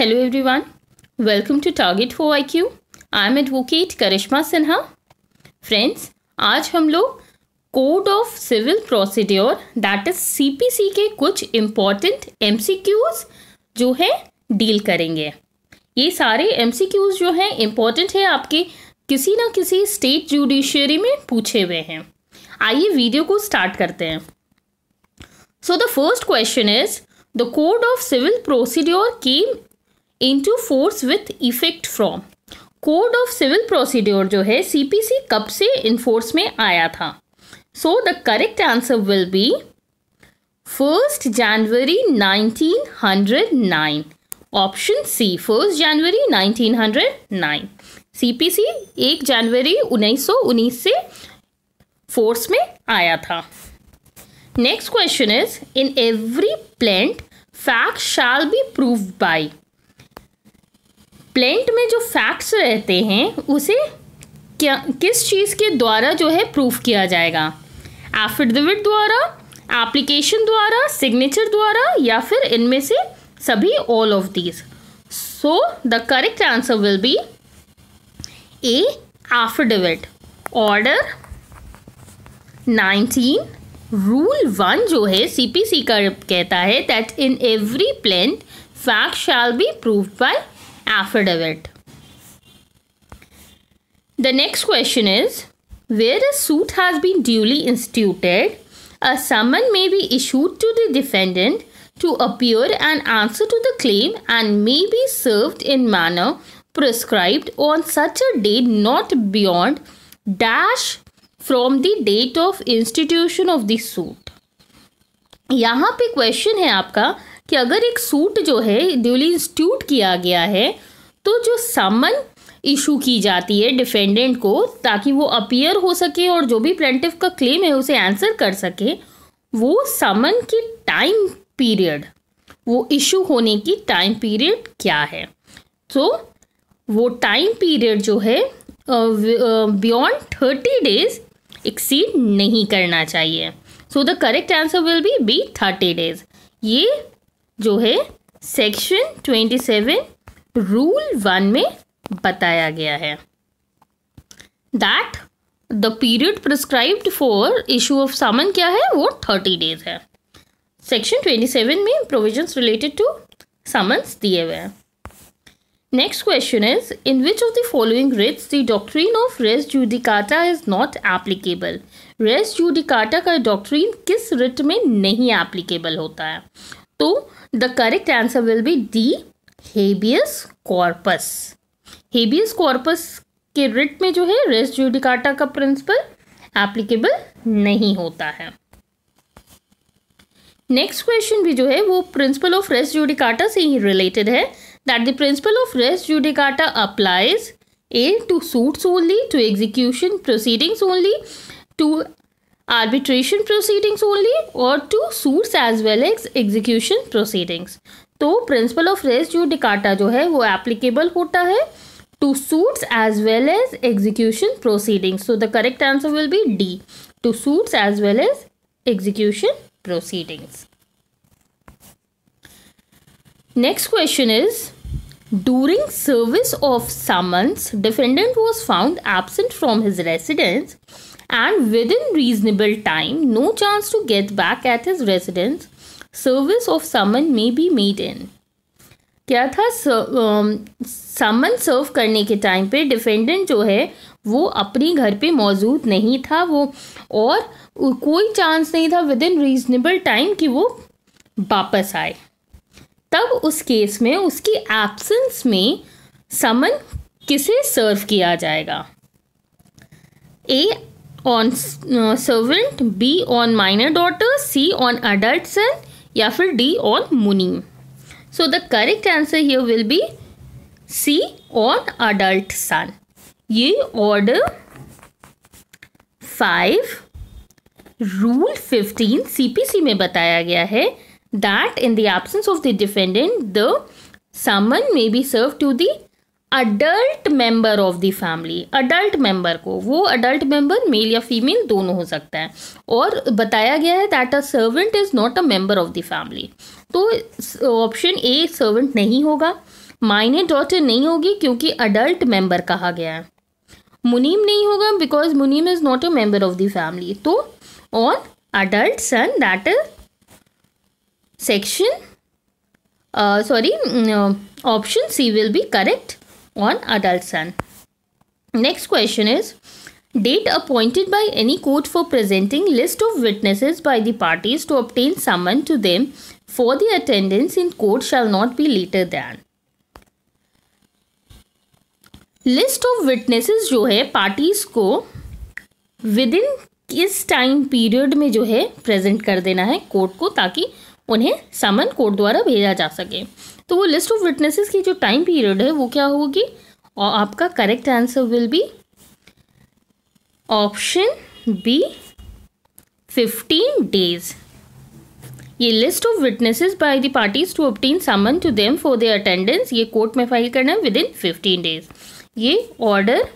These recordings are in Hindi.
Hello everyone welcome to target for I Q I am advocate Karishma Sinha friends आज हम लोग code of civil procedure that is CPC के कुछ इम्पॉर्टेंट एमसीक्यूज जो है डील करेंगे ये सारे एमसीक्यूज जो हैं इम्पॉर्टेंट है आपके किसी ना किसी स्टेट जुडिशियरी में पूछे हुए हैं आइए वीडियो को स्टार्ट करते हैं so the first question is the code of civil procedure came into force with effect from code of civil procedure जो है सी पी सी कब से इन्फोर्स में आया था so the correct answer will be first January hundred nine option C first January nineteen hundred nine C P C एक जनवरी उन्नीस सौ उन्नीस से फोर्स में आया था next question is in every plaint fact shall be proved by plaint में जो फैक्ट्स रहते हैं उसे क्या किस चीज़ के द्वारा जो है प्रूफ किया जाएगा एफिडेविट द्वारा एप्लीकेशन द्वारा सिग्नेचर द्वारा या फिर इनमें से सभी all of these so the correct answer will be A affidavit order nineteen rule one जो है सी पी सी का कहता है that in every plaint fact shall be proved by affidavit. The next question is Where a suit has been duly instituted, a summons may be issued to the defendant to appear and answer to the claim and may be served in manner prescribed on such a date not beyond dash from the date of institution of the suit. यहाँ पे क्वेश्चन है आपका कि अगर एक सूट जो है ड्यूली इंस्टीट्यूट किया गया है तो जो सामन इशू की जाती है डिफेंडेंट को ताकि वो अपियर हो सके और जो भी प्लेंटिव का क्लेम है उसे आंसर कर सके वो सामन की टाइम पीरियड वो इशू होने की टाइम पीरियड क्या है तो वो टाइम पीरियड जो है बियॉन्ड थर्टी डेज एक्सीड नहीं करना चाहिए so the correct answer will be B thirty days ये जो है section twenty seven rule one में बताया गया है that the period prescribed for issue of summons क्या है वो थर्टी डेज है सेक्शन ट्वेंटी सेवन में प्रोविजंस रिलेटेड टू समन्स दिए हुए हैं next question is in which of the following writs the doctrine of res judicata is not applicable res judicata का डॉक्ट्रीन किस रिट में नहीं एप्लीकेबल होता है तो The correct answer will be D. Habeas corpus. Habeas corpus के रिट में जो है रेस जुडिकाटा का प्रिंसिपल एप्लीकेबल नहीं होता है नेक्स्ट क्वेश्चन भी जो है वो प्रिंसिपल ऑफ रेस जूडिकाटा से ही रिलेटेड है that the principle of res judicata applies A to suits only to execution proceedings only to arbitration proceedings only और to suits as well as execution proceedings तो principle of res judicata जो है वो एप्लीकेबल होता है to suits as well as execution proceedings so the correct answer will be D to suits as well as execution proceedings next question is During service of summons, defendant was found absent from his residence and within reasonable time, no chance to get back at his residence, service of summon may be made in. क्या था समन सर्व करने के टाइम पे डिफेंडेंट जो है वो अपने घर पे मौजूद नहीं था वो और कोई चांस नहीं था विद इन रीजनेबल टाइम कि वो वापस आए तब उस केस में उसकी एब्सेंस में समन किसे सर्व किया जाएगा A on servant B on minor daughter C on adult son या फिर डी ऑन मुनी so the correct answer here will be C on adult son ये order five rule fifteen CPC में बताया गया है that in the absence of the defendant, the summon may be served to the adult member of the family adult member को वो अडल्ट मेंबर मेल या फीमेल दोनों हो सकता है और बताया गया है that a servant is not a member of the family तो ऑप्शन ए सर्वेंट नहीं होगा माइने डॉटर नहीं होगी क्योंकि अडल्ट मेंबर कहा गया है मुनीम नहीं होगा बिकॉज मुनीम is not a member of the family तो on adult son that is section uh, sorry no, option C will be correct on adult son. Next question is date appointed by any court for presenting list of witnesses by the parties to obtain summon to them for the attendance in court shall not be later than list of witnesses जो है पार्टीज को विद इन किस टाइम पीरियड में जो है प्रेजेंट कर देना है कोर्ट को ताकि उन्हें समन कोर्ट द्वारा भेजा जा सके तो वो लिस्ट ऑफ विटनेसेस की जो टाइम पीरियड है वो क्या होगी और आपका correct answer will be option B fifteen days ये list of witnesses by the parties to obtain summons to them for their attendance ये कोर्ट में फाइल करना है विद इन फिफ्टीन डेज ये ऑर्डर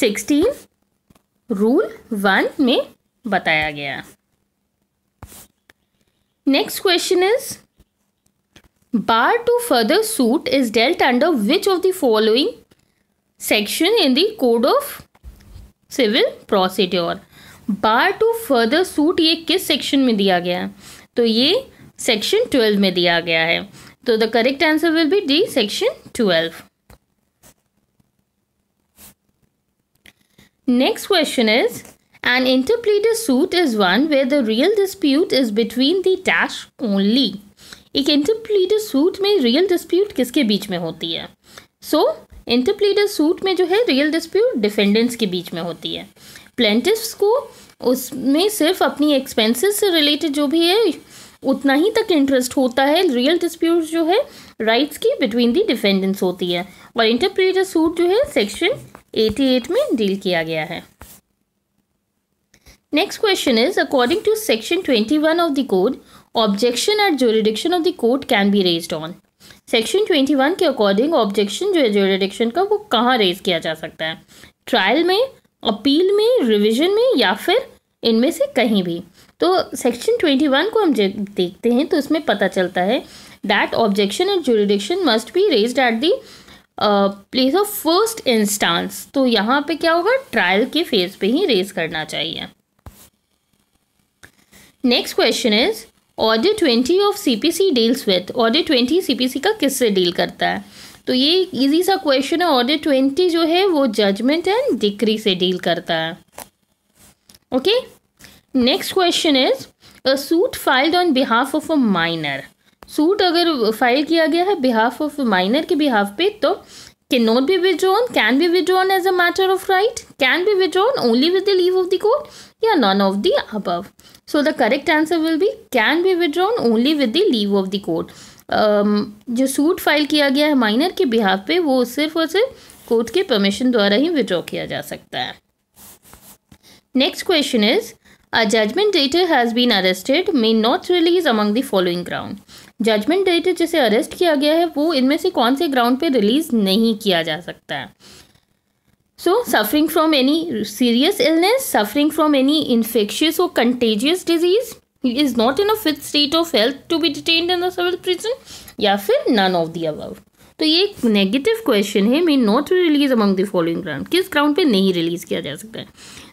सिक्सटीन रूल वन में बताया गया Next question is bar to further suit is dealt under which of the following section in the code of civil procedure bar to further suit ये किस सेक्शन में दिया गया है तो ये सेक्शन ट्वेल्व में दिया गया है तो the correct answer will be D section twelve next question is An interpleader suit is one where the real dispute is between the dash only. एक इंटरप्लीडर सूट में रियल डिस्प्यूट किसके बीच में होती है सो इंटरप्लीडर सूट में जो है रियल डिस्प्यूट डिफेंडेंट्स के बीच में होती है प्लेंटिफ्स को उसमें सिर्फ अपनी एक्सपेंसेस से रिलेटेड जो भी है उतना ही तक इंटरेस्ट होता है रियल डिस्प्यूट जो है राइट्स की बिटवीन दी डिफेंडेंट्स होती है और इंटरप्लीडर सूट जो है सेक्शन 88 में डील किया गया है Next question is according to section one of the code objection at jurisdiction of the court can be raised on section one के अकॉर्डिंग ऑब्जेक्शन जो है जोरिडिक्शन का वो कहाँ रेज किया जा सकता है ट्रायल में अपील में रिविजन में या फिर इनमें से कहीं भी तो सेक्शन ट्वेंटी वन को हम देखते हैं तो इसमें पता चलता है that objection and jurisdiction must be raise at the place of first instance तो यहाँ पे क्या होगा ट्रायल के फेज पे ही रेज करना चाहिए next question is order twenty of C P C deals with order twenty C P C का किससे डील करता है तो ये इजी सा क्वेश्चन है ऑर्डर ट्वेंटी जो है वो जजमेंट एंड डिक्री से डील करता है okay next question is a suit filed on behalf of a minor suit अगर फाइल किया गया है बिहाफ ऑफ माइनर के बिहाफ पे तो can not be withdrawn can be withdrawn as a matter of right can be withdrawn only with the leave of the court या none of the above so the correct answer will be can be withdrawn only with the leave of the court. Um, जो सूट फाइल किया गया है माइनर के बिहाफ पे वो सिर्फ और सिर्फ कोर्ट के परमिशन द्वारा ही विदड्रॉ किया जा सकता है next question is a judgment debtor has been arrested may not release among the following ground judgment debtor जिसे अरेस्ट किया गया है वो इनमें से कौन से ग्राउंड पे रिलीज नहीं किया जा सकता है so suffering from any serious illness suffering from any infectious और contagious disease is not in a fit state of health to be detained in civil prison या फिर नन ऑफ दी अबव तो ये एक नेगेटिव क्वेश्चन है may not release among the following ground किस ग्राउंड पे नहीं रिलीज किया जा सकता है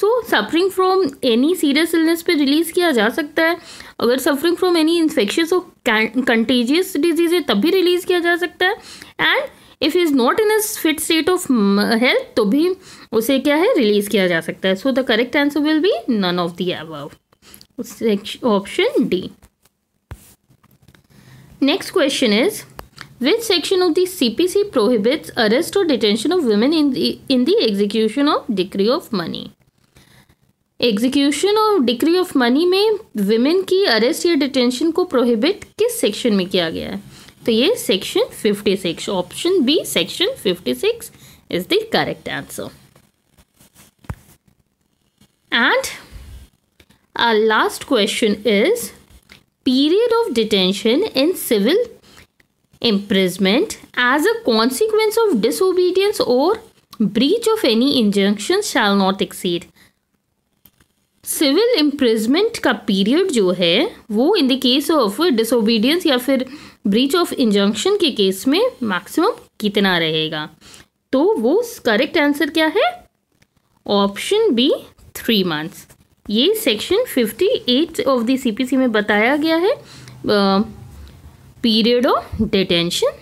so suffering from any serious illness पे रिलीज किया जा सकता है अगर सफरिंग फ्रॉम एनी इन्फेक्शियस और कंटेजियस डिजीज है तब भी रिलीज किया जा सकता है and if is not in fit state of health तो भी उसे क्या है रिलीज़ किया जा सकता है so the correct answer will be none of the option D next question is which section of the CPC prohibits arrest or detention of women in the, in of execution of decree execution और डिग्री ऑफ मनी में वुमेन की अरेस्ट या डिटेंशन को प्रोहिबिट किस सेक्शन में किया गया है तो ये section 56 six option B section 56 six is the correct answer and last question is period of detention in civil imprisonment as a consequence of disobedience और breach of any injunction shall not exceed civil imprisonment का पीरियड जो है वो in the case of disobedience या फिर ब्रीच ऑफ इंजंक्शन के केस में मैक्सिमम कितना रहेगा तो वो करेक्ट आंसर क्या है ऑप्शन बी थ्री मंथ्स ये section fifty eight of the CPC में बताया गया है पीरियड ऑफ डिटेंशन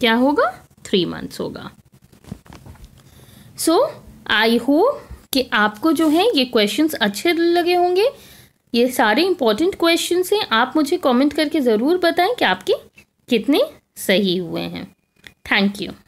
क्या होगा थ्री मंथ्स होगा सो आई होप कि आपको जो है ये क्वेश्चंस अच्छे लगे होंगे ये सारे इंपॉर्टेंट क्वेश्चन हैं आप मुझे कमेंट करके ज़रूर बताएं कि आपकी कितने सही हुए हैं थैंक यू